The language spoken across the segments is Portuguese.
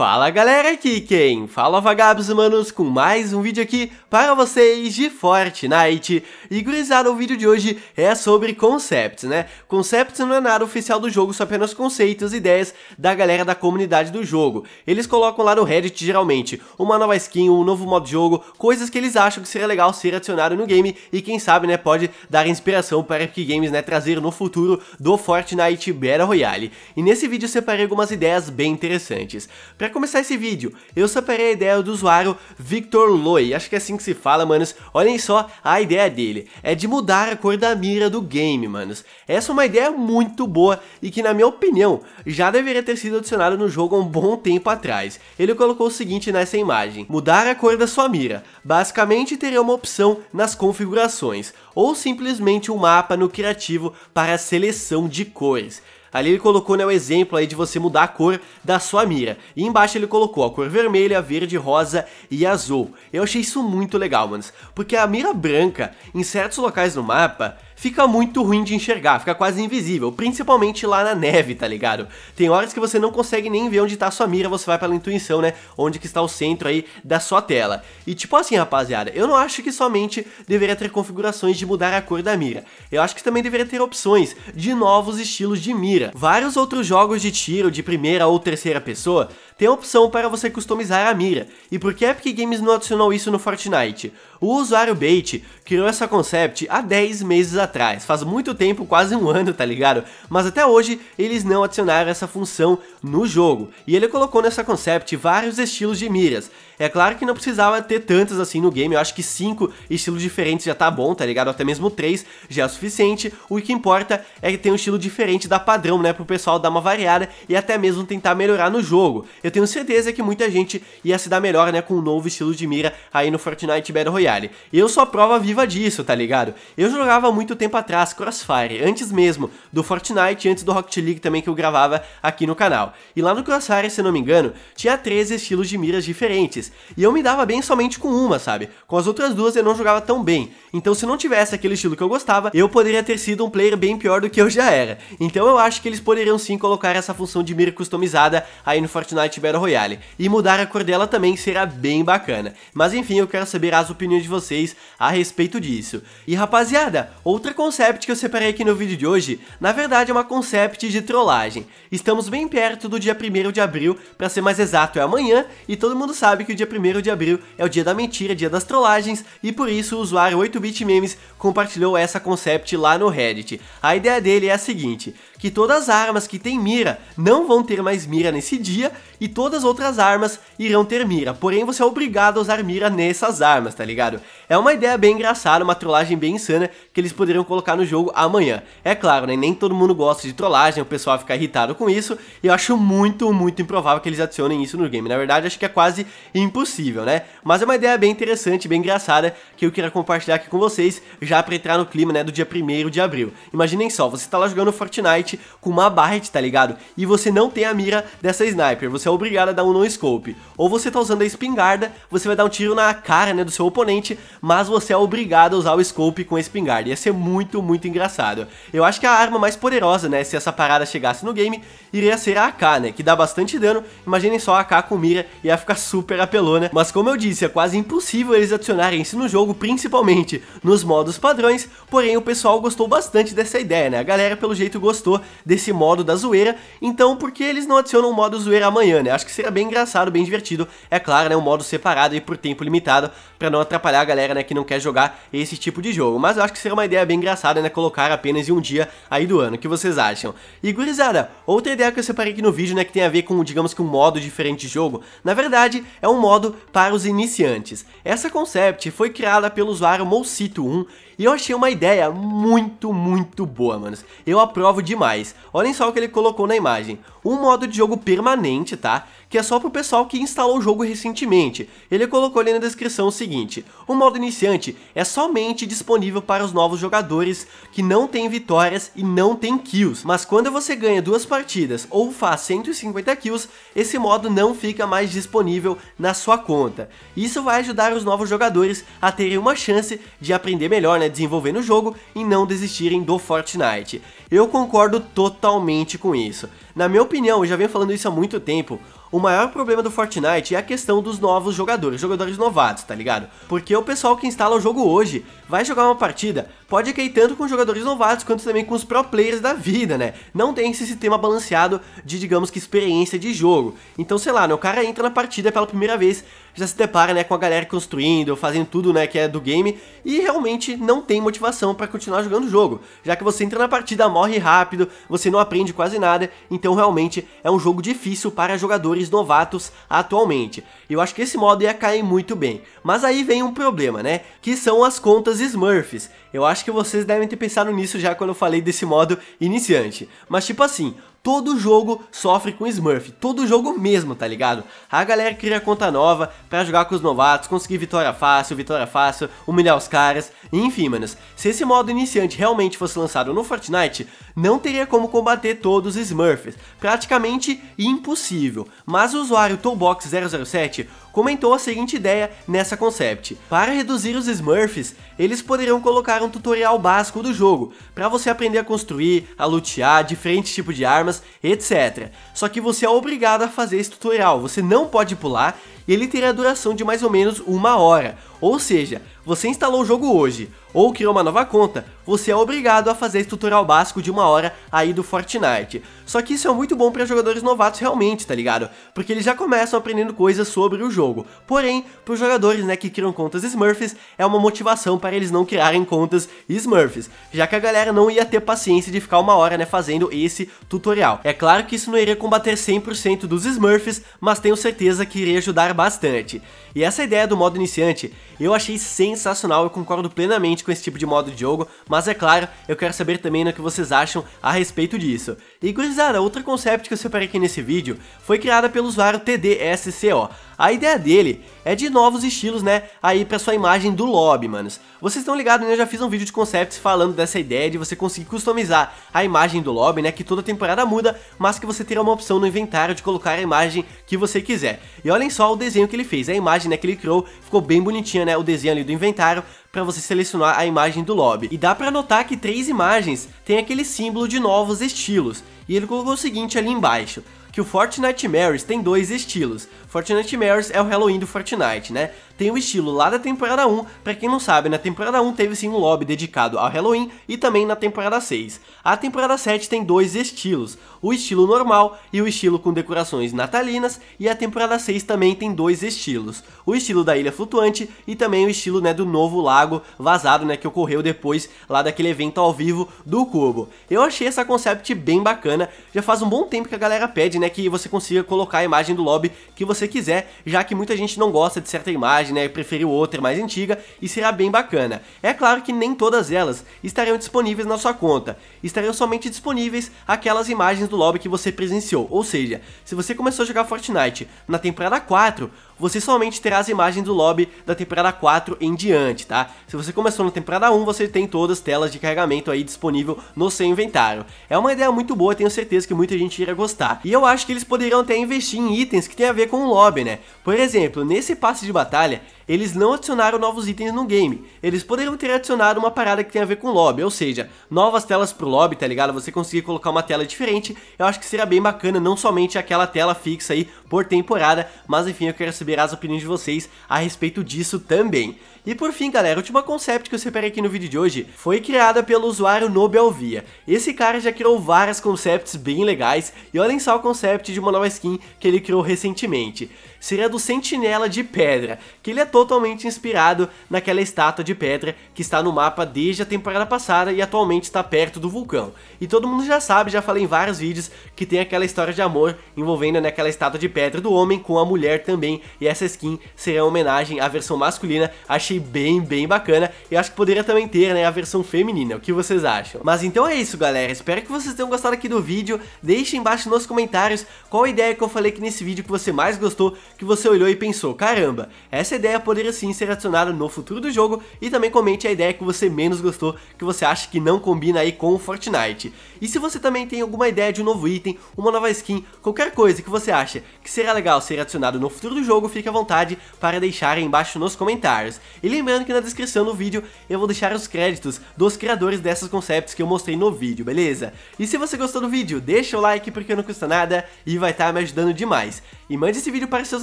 Fala galera, aqui quem fala é vagabos humanos com mais um vídeo aqui para vocês de Fortnite E gurizada, o vídeo de hoje é sobre concepts, né? Concepts não é nada oficial do jogo, são apenas conceitos e ideias da galera da comunidade do jogo Eles colocam lá no Reddit geralmente, uma nova skin, um novo modo de jogo, coisas que eles acham que seria legal ser adicionado no game E quem sabe, né, pode dar inspiração para Epic Games, né, trazer no futuro do Fortnite Battle Royale E nesse vídeo eu separei algumas ideias bem interessantes Pra para começar esse vídeo, eu separei a ideia do usuário Victor Loi, acho que é assim que se fala, manos. Olhem só a ideia dele, é de mudar a cor da mira do game, manos. Essa é uma ideia muito boa e que, na minha opinião, já deveria ter sido adicionada no jogo há um bom tempo atrás. Ele colocou o seguinte nessa imagem, mudar a cor da sua mira, basicamente teria uma opção nas configurações, ou simplesmente um mapa no criativo para a seleção de cores. Ali ele colocou né, o exemplo aí de você mudar a cor da sua mira. E embaixo ele colocou a cor vermelha, verde, rosa e azul. Eu achei isso muito legal, manos, porque a mira branca, em certos locais no mapa, fica muito ruim de enxergar, fica quase invisível, principalmente lá na neve, tá ligado? Tem horas que você não consegue nem ver onde tá a sua mira, você vai pela intuição, né? Onde que está o centro aí da sua tela. E tipo assim, rapaziada, eu não acho que somente deveria ter configurações de mudar a cor da mira. Eu acho que também deveria ter opções de novos estilos de mira. Vários outros jogos de tiro de primeira ou terceira pessoa tem a opção para você customizar a mira. E por que a Epic Games não adicionou isso no Fortnite? O usuário Bait criou essa concept há 10 meses atrás, faz muito tempo, quase um ano, tá ligado? Mas até hoje eles não adicionaram essa função no jogo. E ele colocou nessa concept vários estilos de miras. É claro que não precisava ter tantas assim no game, eu acho que 5 estilos diferentes já tá bom, tá ligado? Até mesmo 3 já é o suficiente. O que importa é que tem um estilo diferente da padrão, né? Pro pessoal dar uma variada e até mesmo tentar melhorar no jogo. Eu tenho certeza que muita gente ia se dar melhor, né? Com um novo estilo de mira aí no Fortnite Battle Royale. E eu sou a prova viva disso, tá ligado? Eu jogava muito tempo atrás Crossfire, antes mesmo do Fortnite, antes do Rocket League também que eu gravava aqui no canal. E lá no Crossfire, se não me engano, tinha 13 estilos de miras diferentes e eu me dava bem somente com uma, sabe? Com as outras duas eu não jogava tão bem. Então se não tivesse aquele estilo que eu gostava, eu poderia ter sido um player bem pior do que eu já era. Então eu acho que eles poderiam sim colocar essa função de mira customizada aí no Fortnite Battle Royale. E mudar a cor dela também será bem bacana. Mas enfim, eu quero saber as opiniões de vocês a respeito disso. E rapaziada, outra concept que eu separei aqui no vídeo de hoje, na verdade é uma concept de trollagem. Estamos bem perto do dia 1 de abril, para ser mais exato é amanhã, e todo mundo sabe que o dia 1 de abril é o dia da mentira, dia das trollagens, e por isso o usuário 8bitmemes compartilhou essa concept lá no Reddit. A ideia dele é a seguinte, que todas as armas que têm mira não vão ter mais mira nesse dia, e todas as outras armas irão ter mira, porém você é obrigado a usar mira nessas armas, tá ligado? É uma ideia bem engraçada, uma trollagem bem insana que eles poderiam colocar no jogo amanhã. É claro, né, nem todo mundo gosta de trollagem, o pessoal fica irritado com isso, e eu acho muito, muito improvável que eles adicionem isso no game. Na verdade, acho que é quase impossível, né? Mas é uma ideia bem interessante, bem engraçada, que eu queria compartilhar aqui com vocês, já pra entrar no clima, né, do dia 1 de abril. Imaginem só, você tá lá jogando Fortnite com uma Barret, tá ligado? E você não tem a mira dessa sniper, você é obrigado a dar um no scope. Ou você tá usando a espingarda, você vai dar um tiro na cara né, do seu oponente, mas você é obrigado a usar o scope com a espingarda. Ia ser muito, muito engraçado. Eu acho que a arma mais poderosa, né, se essa parada chegasse no game, iria ser a AK, né, que dá bastante dano. Imaginem só a AK com mira, ia ficar super apelona. Mas como eu disse, é quase impossível eles adicionarem isso no jogo, principalmente nos modos padrões, porém o pessoal gostou bastante dessa ideia, né, a galera pelo jeito gostou desse modo da zoeira, então por que eles não adicionam o modo zoeira amanhã, bacana. Eu acho que seria bem engraçado, bem divertido. É claro, né? Um modo separado e por tempo limitado, para não atrapalhar a galera, né? Que não quer jogar esse tipo de jogo. Mas eu acho que seria uma ideia bem engraçada, né? Colocar apenas em um dia aí do ano. O que vocês acham? E gurizada, outra ideia que eu separei aqui no vídeo, né? Que tem a ver com, digamos que um modo diferente de jogo. Na verdade, é um modo para os iniciantes. Essa concept foi criada pelo usuário mousito 1 e eu achei uma ideia muito, muito boa, manos. Eu aprovo demais. Olhem só o que ele colocou na imagem. Um modo de jogo permanente, tá? Que é só pro pessoal que instalou o jogo recentemente. Ele colocou ali na descrição o seguinte. O modo iniciante é somente disponível para os novos jogadores que não têm vitórias e não têm kills. Mas quando você ganha duas partidas ou faz 150 kills, esse modo não fica mais disponível na sua conta. Isso vai ajudar os novos jogadores a terem uma chance de aprender melhor, né? desenvolver no jogo e não desistirem do Fortnite. Eu concordo totalmente com isso. Na minha opinião, eu já venho falando isso há muito tempo, o maior problema do Fortnite é a questão dos novos jogadores, jogadores novatos, tá ligado? Porque o pessoal que instala o jogo hoje vai jogar uma partida, pode cair tanto com jogadores novatos quanto também com os pro players da vida, né? Não tem esse sistema balanceado de, digamos que, experiência de jogo. Então, sei lá, né, o cara entra na partida pela primeira vez, já se depara, né, com a galera construindo, fazendo tudo, né, que é do game, e realmente não tem motivação para continuar jogando o jogo, já que você entra na partida, morre rápido, você não aprende quase nada, então realmente é um jogo difícil para jogadores novatos atualmente. Eu acho que esse modo ia cair muito bem, mas aí vem um problema, né, que são as contas Smurfs. Eu acho que vocês devem ter pensado nisso já quando eu falei desse modo iniciante, mas tipo assim, Todo jogo sofre com Smurf, todo jogo mesmo, tá ligado? A galera cria conta nova pra jogar com os novatos, conseguir vitória fácil, vitória fácil, humilhar os caras, enfim, manos. Se esse modo iniciante realmente fosse lançado no Fortnite, não teria como combater todos os Smurfs, praticamente impossível. Mas o usuário Toolbox 007 comentou a seguinte ideia nessa concept. Para reduzir os Smurfs, eles poderiam colocar um tutorial básico do jogo, para você aprender a construir, a lutear, diferentes tipos de armas, etc. Só que você é obrigado a fazer esse tutorial, você não pode pular, e ele terá a duração de mais ou menos uma hora. Ou seja, você instalou o jogo hoje, ou criou uma nova conta, você é obrigado a fazer esse tutorial básico de uma hora aí do Fortnite. Só que isso é muito bom para jogadores novatos realmente, tá ligado? Porque eles já começam aprendendo coisas sobre o jogo. Porém, para os jogadores né, que criam contas Smurfs, é uma motivação para eles não criarem contas Smurfs, já que a galera não ia ter paciência de ficar uma hora né, fazendo esse tutorial. É claro que isso não iria combater 100% dos Smurfs, mas tenho certeza que iria ajudar bastante. E essa ideia do modo iniciante, eu achei sensacional, eu concordo plenamente com esse tipo de modo de jogo, mas é claro, eu quero saber também o que vocês acham a respeito disso. E gurizada, outra concept que eu separei aqui nesse vídeo foi criada pelo usuário TDSCO. A ideia dele é de novos estilos, né, aí pra sua imagem do lobby, manos. Vocês estão ligados, né, eu já fiz um vídeo de concepts falando dessa ideia de você conseguir customizar a imagem do lobby, né, que toda temporada muda, mas que você terá uma opção no inventário de colocar a imagem que você quiser. E olhem só o desenho que ele fez, a imagem, né, que ele criou, ficou bem bonitinha, né, o desenho ali do inventário, para você selecionar a imagem do lobby. E dá para notar que três imagens tem aquele símbolo de novos estilos. E ele colocou o seguinte ali embaixo: que o Fortnite Marys tem dois estilos. Fortnite Marys é o Halloween do Fortnite, né? Tem o estilo lá da temporada 1, pra quem não sabe, na temporada 1 teve sim um lobby dedicado ao Halloween e também na temporada 6. A temporada 7 tem dois estilos, o estilo normal e o estilo com decorações natalinas, e a temporada 6 também tem dois estilos, o estilo da Ilha Flutuante e também o estilo né, do novo lago vazado né, que ocorreu depois lá daquele evento ao vivo do Cubo. Eu achei essa concept bem bacana, já faz um bom tempo que a galera pede né, que você consiga colocar a imagem do lobby que você quiser, já que muita gente não gosta de certa imagem, né, preferiu outra mais antiga e será bem bacana. É claro que nem todas elas estarão disponíveis na sua conta, estarão somente disponíveis aquelas imagens do lobby que você presenciou, ou seja, se você começou a jogar Fortnite na temporada 4, você somente terá as imagens do lobby da temporada 4 em diante, tá? Se você começou na temporada 1, você tem todas as telas de carregamento aí disponível no seu inventário. É uma ideia muito boa, tenho certeza que muita gente irá gostar. E eu acho que eles poderiam até investir em itens que tem a ver com o lobby, né? Por exemplo, nesse passe de batalha, eles não adicionaram novos itens no game. Eles poderiam ter adicionado uma parada que tem a ver com lobby, ou seja, novas telas pro lobby, tá ligado? Você conseguir colocar uma tela diferente, eu acho que seria bem bacana, não somente aquela tela fixa aí por temporada, mas enfim, eu quero saber as opiniões de vocês a respeito disso também. E por fim, galera, o último concept que eu separei aqui no vídeo de hoje foi criada pelo usuário Nobelvia. Esse cara já criou várias concepts bem legais, e olhem só o concept de uma nova skin que ele criou recentemente. Seria do Sentinela de Pedra, que ele é todo totalmente inspirado naquela estátua de pedra que está no mapa desde a temporada passada e atualmente está perto do vulcão. E todo mundo já sabe, já falei em vários vídeos, que tem aquela história de amor envolvendo naquela né, estátua de pedra do homem com a mulher também, e essa skin será uma homenagem à versão masculina, achei bem, bem bacana, e acho que poderia também ter, né, a versão feminina, o que vocês acham? Mas então é isso, galera, espero que vocês tenham gostado aqui do vídeo, deixem embaixo nos comentários qual a ideia que eu falei aqui nesse vídeo que você mais gostou, que você olhou e pensou, caramba, essa ideia poderia poderia sim ser adicionado no futuro do jogo e também comente a ideia que você menos gostou, que você acha que não combina aí com o Fortnite. E se você também tem alguma ideia de um novo item, uma nova skin, qualquer coisa que você acha que será legal ser adicionado no futuro do jogo, fique à vontade para deixar aí embaixo nos comentários. E lembrando que na descrição do vídeo eu vou deixar os créditos dos criadores dessas concepts que eu mostrei no vídeo, beleza? E se você gostou do vídeo, deixa o like porque não custa nada e vai estar tá me ajudando demais. E mande esse vídeo para seus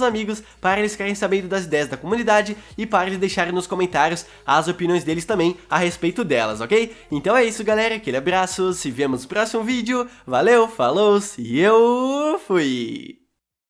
amigos para eles ficarem sabendo das ideias da comunidade e para de deixarem nos comentários as opiniões deles também a respeito delas, ok? Então é isso, galera. Aquele abraço, se vemos no próximo vídeo. Valeu, falou e eu fui!